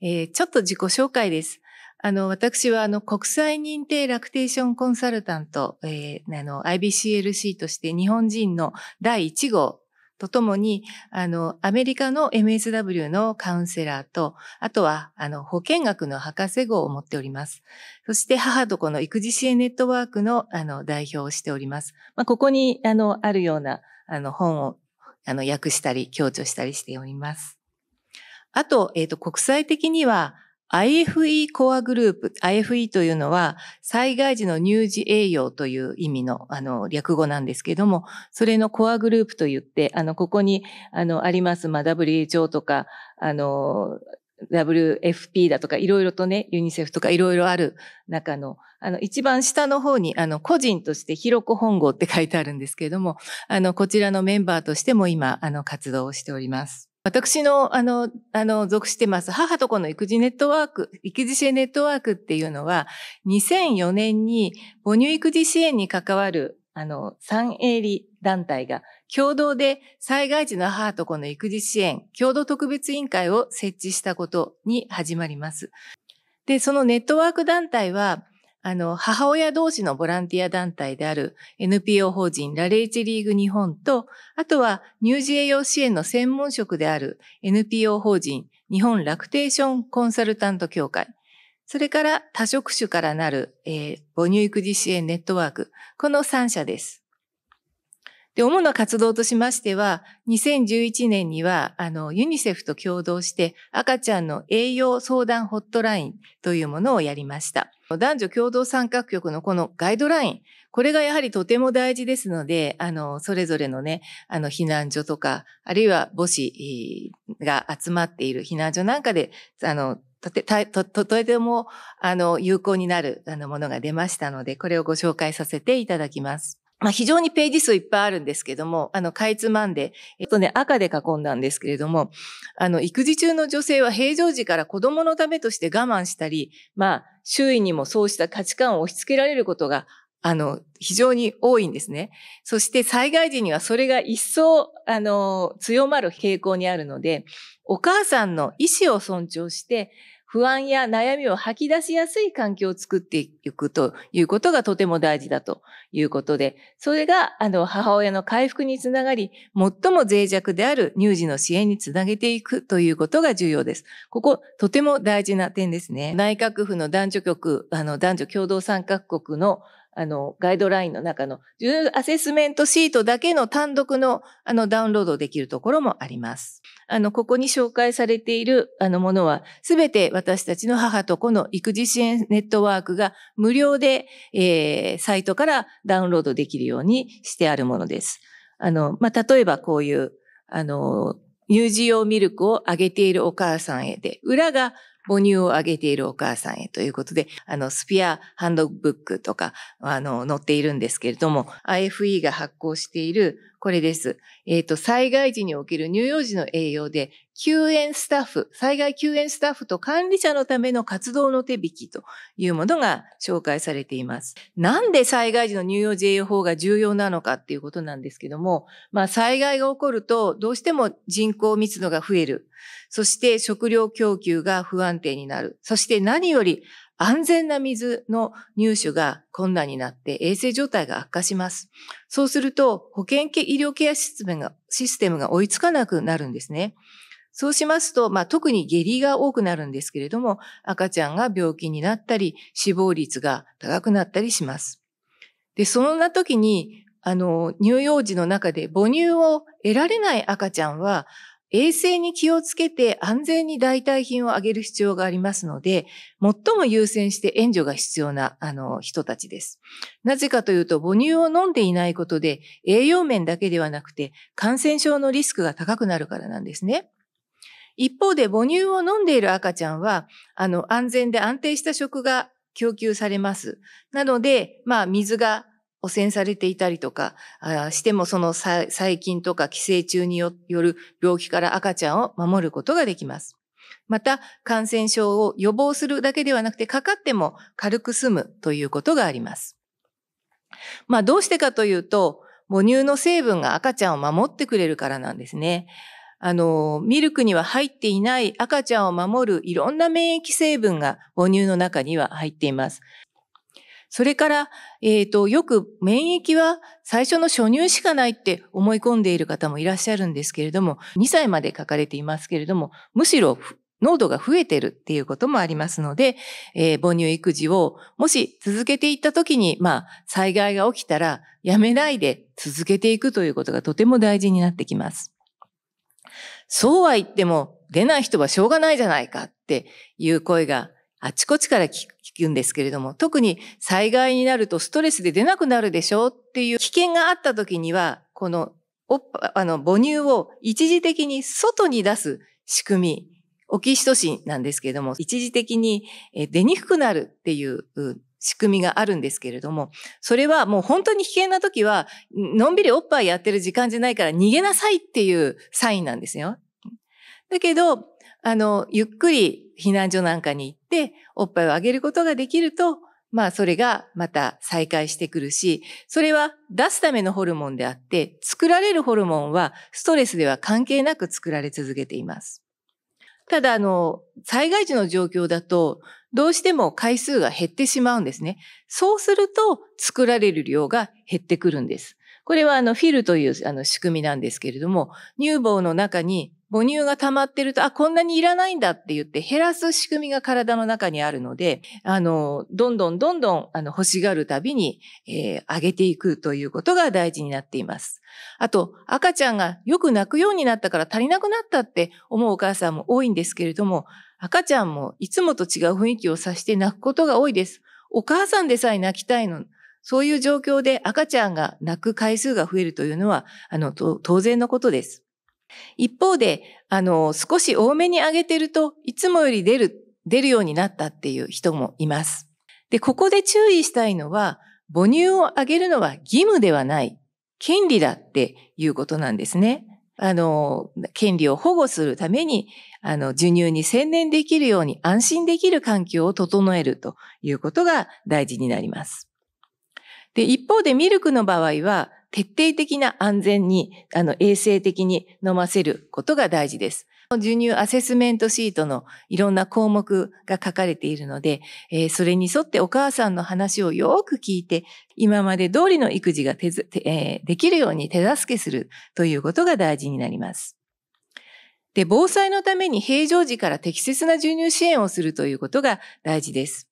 えー、ちょっと自己紹介です。あの、私はあの、国際認定ラクテーションコンサルタント、えー、あの、IBCLC として日本人の第1号とともに、あの、アメリカの MSW のカウンセラーと、あとは、あの、保健学の博士号を持っております。そして、母と子の育児支援ネットワークの、あの、代表をしております。まあ、ここに、あの、あるような、あの、本を、あの、訳したり、強調したりしております。あと、えっ、ー、と、国際的には IFE コアグループ、IFE というのは災害時の乳児栄養という意味のあの略語なんですけども、それのコアグループと言って、あの、ここにあの、あります、まあ、WHO とか、あの、WFP だとかいろいろとね、ユニセフとかいろいろある中の、あの、一番下の方に、あの、個人として広子本郷って書いてあるんですけれども、あの、こちらのメンバーとしても今、あの、活動をしております。私の、あの、あの、属してます、母と子の育児ネットワーク、育児支援ネットワークっていうのは、2004年に母乳育児支援に関わる、あの、3営利団体が共同で災害時の母と子の育児支援共同特別委員会を設置したことに始まります。で、そのネットワーク団体は、あの、母親同士のボランティア団体である NPO 法人ラレーチリーグ日本と、あとは乳児栄養支援の専門職である NPO 法人日本ラクテーションコンサルタント協会、それから多職種からなる、えー、母乳育児支援ネットワーク、この3社です。で、主な活動としましては、2011年には、あの、ユニセフと共同して、赤ちゃんの栄養相談ホットラインというものをやりました。男女共同参画局のこのガイドライン、これがやはりとても大事ですので、あの、それぞれのね、あの、避難所とか、あるいは母子が集まっている避難所なんかで、あの、とて、と、とても、あの、有効になる、あの、ものが出ましたので、これをご紹介させていただきます。まあ、非常にページ数いっぱいあるんですけども、あの、かいつまんで、えっとね、赤で囲んだんですけれども、あの、育児中の女性は平常時から子供のためとして我慢したり、まあ、周囲にもそうした価値観を押し付けられることが、あの、非常に多いんですね。そして災害時にはそれが一層、あの、強まる傾向にあるので、お母さんの意思を尊重して、不安や悩みを吐き出しやすい環境を作っていくということがとても大事だということで、それが、あの、母親の回復につながり、最も脆弱である乳児の支援につなげていくということが重要です。ここ、とても大事な点ですね。内閣府の男女局、あの、男女共同参画国のあの、ガイドラインの中の、アセスメントシートだけの単独の、あの、ダウンロードできるところもあります。あの、ここに紹介されている、あの、ものは、すべて私たちの母と子の育児支援ネットワークが無料で、えー、サイトからダウンロードできるようにしてあるものです。あの、まあ、例えばこういう、あの、乳児用ミルクをあげているお母さんへで、裏が母乳をあげているお母さんへということで、あの、スピアハンドブックとか、あの、載っているんですけれども、IFE が発行している、これです。えっ、ー、と、災害時における乳幼児の栄養で救援スタッフ、災害救援スタッフと管理者のための活動の手引きというものが紹介されています。なんで災害時の乳幼児栄養法が重要なのかっていうことなんですけども、まあ災害が起こるとどうしても人口密度が増える。そして食料供給が不安定になる。そして何より安全な水の入手が困難になって衛生状態が悪化します。そうすると保健医療ケアシステムが追いつかなくなるんですね。そうしますと、まあ、特に下痢が多くなるんですけれども、赤ちゃんが病気になったり、死亡率が高くなったりします。で、そんな時に、あの、乳幼児の中で母乳を得られない赤ちゃんは、衛生に気をつけて安全に代替品をあげる必要がありますので、最も優先して援助が必要な、あの、人たちです。なぜかというと、母乳を飲んでいないことで、栄養面だけではなくて、感染症のリスクが高くなるからなんですね。一方で母乳を飲んでいる赤ちゃんは、あの、安全で安定した食が供給されます。なので、まあ、水が汚染されていたりとかしてもその細菌とか寄生虫による病気から赤ちゃんを守ることができます。また感染症を予防するだけではなくてかかっても軽く済むということがあります。まあどうしてかというと母乳の成分が赤ちゃんを守ってくれるからなんですね。あの、ミルクには入っていない赤ちゃんを守るいろんな免疫成分が母乳の中には入っています。それから、えっ、ー、と、よく免疫は最初の初乳しかないって思い込んでいる方もいらっしゃるんですけれども、2歳まで書かれていますけれども、むしろ濃度が増えてるっていうこともありますので、えー、母乳育児をもし続けていった時に、まあ、災害が起きたらやめないで続けていくということがとても大事になってきます。そうは言っても出ない人はしょうがないじゃないかっていう声があちこちから聞くんですけれども、特に災害になるとストレスで出なくなるでしょうっていう危険があった時には、このおっあの、母乳を一時的に外に出す仕組み、オキシトシンなんですけれども、一時的に出にくくなるっていう仕組みがあるんですけれども、それはもう本当に危険な時は、のんびりおっぱいやってる時間じゃないから逃げなさいっていうサインなんですよ。だけど、あの、ゆっくり避難所なんかに行って、おっぱいをあげることができると、まあそれがまた再開してくるし、それは出すためのホルモンであって、作られるホルモンはストレスでは関係なく作られ続けています。ただ、あの、災害時の状況だと、どうしても回数が減ってしまうんですね。そうすると、作られる量が減ってくるんです。これはあのフィルというあの仕組みなんですけれども、乳房の中に母乳が溜まってると、あ、こんなにいらないんだって言って減らす仕組みが体の中にあるので、あの、どんどんどんどん、あの、欲しがるたびに、えー、上げていくということが大事になっています。あと、赤ちゃんがよく泣くようになったから足りなくなったって思うお母さんも多いんですけれども、赤ちゃんもいつもと違う雰囲気をさして泣くことが多いです。お母さんでさえ泣きたいの。そういう状況で赤ちゃんが泣く回数が増えるというのは、あの、当然のことです。一方で、あの、少し多めに上げてると、いつもより出る、出るようになったっていう人もいます。で、ここで注意したいのは、母乳をあげるのは義務ではない、権利だっていうことなんですね。あの、権利を保護するために、あの、授乳に専念できるように安心できる環境を整えるということが大事になります。で、一方でミルクの場合は、徹底的な安全に、あの、衛生的に飲ませることが大事です。授乳アセスメントシートのいろんな項目が書かれているので、えー、それに沿ってお母さんの話をよく聞いて、今まで通りの育児が手ず、えー、できるように手助けするということが大事になります。で、防災のために平常時から適切な授乳支援をするということが大事です。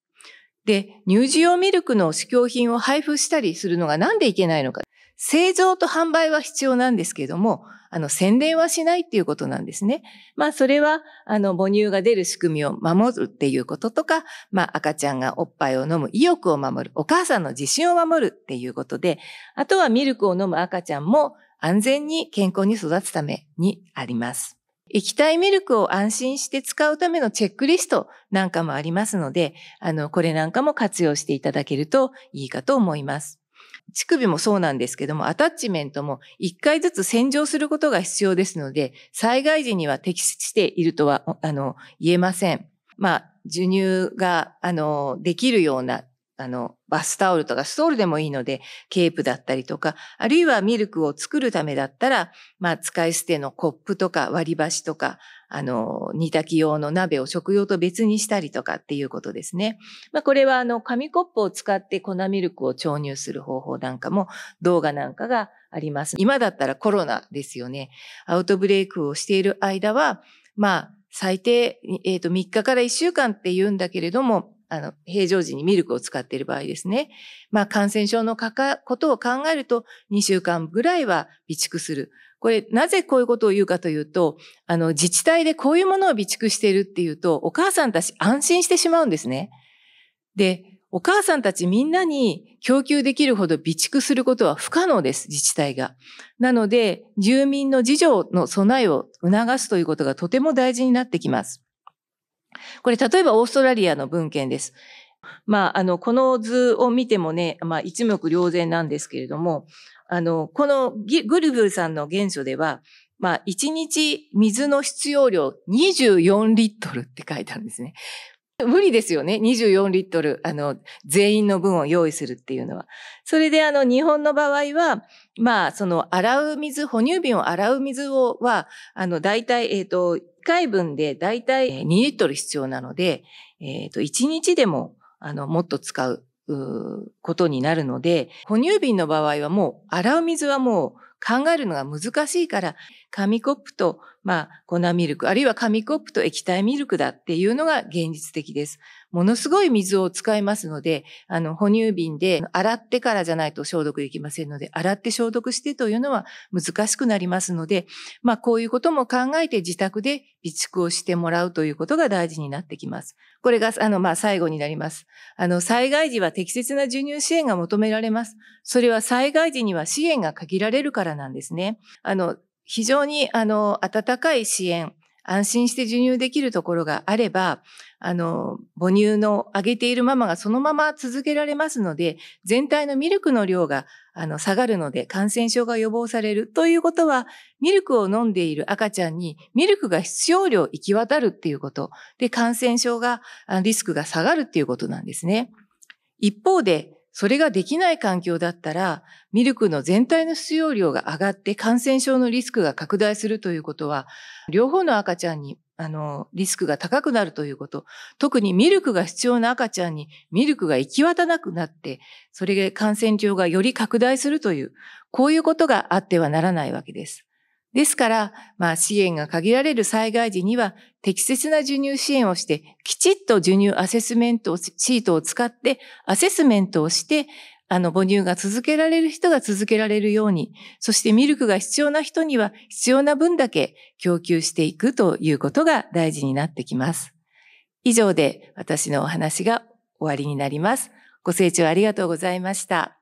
で、乳児用ミルクの試供品を配布したりするのがなんでいけないのか。製造と販売は必要なんですけれども、あの、宣伝はしないっていうことなんですね。まあ、それは、あの、母乳が出る仕組みを守るっていうこととか、まあ、赤ちゃんがおっぱいを飲む意欲を守る、お母さんの自信を守るっていうことで、あとはミルクを飲む赤ちゃんも安全に健康に育つためにあります。液体ミルクを安心して使うためのチェックリストなんかもありますので、あの、これなんかも活用していただけるといいかと思います。乳首もそうなんですけども、アタッチメントも一回ずつ洗浄することが必要ですので、災害時には適しているとは、あの、言えません。まあ、授乳が、あの、できるようなあの、バスタオルとかストールでもいいので、ケープだったりとか、あるいはミルクを作るためだったら、まあ、使い捨てのコップとか割り箸とか、あの、煮炊き用の鍋を食用と別にしたりとかっていうことですね。まあ、これはあの、紙コップを使って粉ミルクを調入する方法なんかも動画なんかがあります。今だったらコロナですよね。アウトブレイクをしている間は、まあ、最低、えっ、ー、と、3日から1週間って言うんだけれども、あの、平常時にミルクを使っている場合ですね。まあ、感染症のかか、ことを考えると、2週間ぐらいは備蓄する。これ、なぜこういうことを言うかというと、あの、自治体でこういうものを備蓄しているっていうと、お母さんたち安心してしまうんですね。で、お母さんたちみんなに供給できるほど備蓄することは不可能です、自治体が。なので、住民の自助の備えを促すということがとても大事になってきます。これ、例えばオーストラリアの文献です。まあ、あの、この図を見てもね、まあ、一目瞭然なんですけれども、あの、このグルブルさんの原書では、まあ、1日水の必要量24リットルって書いてあるんですね。無理ですよね。24リットル、あの、全員の分を用意するっていうのは。それで、あの、日本の場合は、まあ、その、洗う水、哺乳瓶を洗う水を、は、あの、大体、えっ、ー、と、1回分で大体2リットル必要なので、えっ、ー、と、1日でも、あの、もっと使う、うことになるので、哺乳瓶の場合はもう、洗う水はもう、考えるのが難しいから、紙コップと、まあ、粉ミルク、あるいは紙コップと液体ミルクだっていうのが現実的です。ものすごい水を使いますので、あの、哺乳瓶で洗ってからじゃないと消毒できませんので、洗って消毒してというのは難しくなりますので、まあ、こういうことも考えて自宅で備蓄をしてもらうということが大事になってきます。これが、あの、まあ、最後になります。あの、災害時は適切な授乳支援が求められます。それは災害時には支援が限られるからなんですね。あの、非常にあの温かい支援、安心して授乳できるところがあれば、あの、母乳のあげているママがそのまま続けられますので、全体のミルクの量があの下がるので感染症が予防されるということは、ミルクを飲んでいる赤ちゃんにミルクが必要量行き渡るっていうこと、で、感染症が、リスクが下がるっていうことなんですね。一方で、それができない環境だったら、ミルクの全体の使用量が上がって感染症のリスクが拡大するということは、両方の赤ちゃんにあの、リスクが高くなるということ。特にミルクが必要な赤ちゃんにミルクが行き渡なくなって、それで感染症がより拡大するという、こういうことがあってはならないわけです。ですから、まあ、支援が限られる災害時には、適切な授乳支援をして、きちっと授乳アセスメントシートを使って、アセスメントをして、あの、母乳が続けられる人が続けられるように、そしてミルクが必要な人には必要な分だけ供給していくということが大事になってきます。以上で私のお話が終わりになります。ご清聴ありがとうございました。